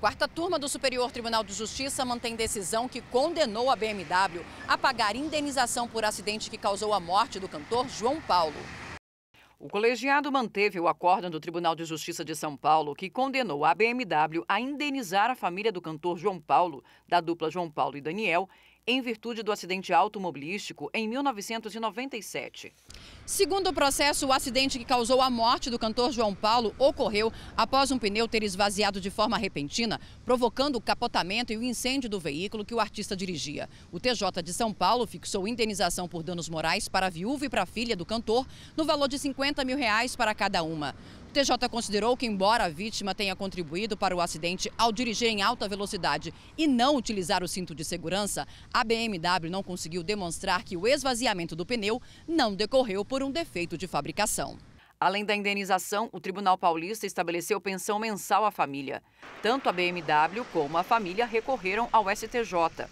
Quarta turma do Superior Tribunal de Justiça mantém decisão que condenou a BMW a pagar indenização por acidente que causou a morte do cantor João Paulo. O colegiado manteve o acórdão do Tribunal de Justiça de São Paulo, que condenou a BMW a indenizar a família do cantor João Paulo, da dupla João Paulo e Daniel, em virtude do acidente automobilístico em 1997. Segundo o processo, o acidente que causou a morte do cantor João Paulo ocorreu após um pneu ter esvaziado de forma repentina, provocando o capotamento e o incêndio do veículo que o artista dirigia. O TJ de São Paulo fixou indenização por danos morais para a viúva e para a filha do cantor, no valor de 50 mil reais para cada uma. O TJ considerou que, embora a vítima tenha contribuído para o acidente ao dirigir em alta velocidade e não utilizar o cinto de segurança, a BMW não conseguiu demonstrar que o esvaziamento do pneu não decorreu por um defeito de fabricação. Além da indenização, o Tribunal Paulista estabeleceu pensão mensal à família. Tanto a BMW como a família recorreram ao STJ.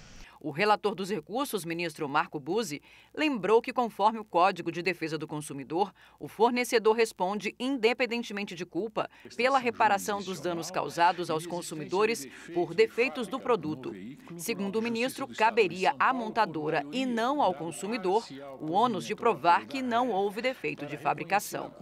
O relator dos recursos, ministro Marco Buzzi, lembrou que, conforme o Código de Defesa do Consumidor, o fornecedor responde, independentemente de culpa, pela reparação dos danos causados aos consumidores por defeitos do produto. Segundo o ministro, caberia à montadora e não ao consumidor o ônus de provar que não houve defeito de fabricação.